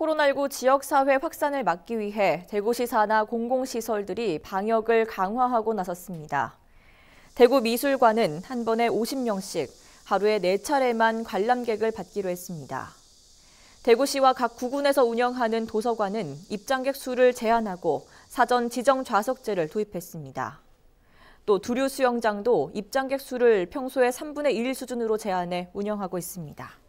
코로나19 지역사회 확산을 막기 위해 대구시사나 공공시설들이 방역을 강화하고 나섰습니다. 대구미술관은 한 번에 50명씩 하루에 4차례만 관람객을 받기로 했습니다. 대구시와 각 구군에서 운영하는 도서관은 입장객 수를 제한하고 사전 지정 좌석제를 도입했습니다. 또 두류 수영장도 입장객 수를 평소의 3분의 1 수준으로 제한해 운영하고 있습니다.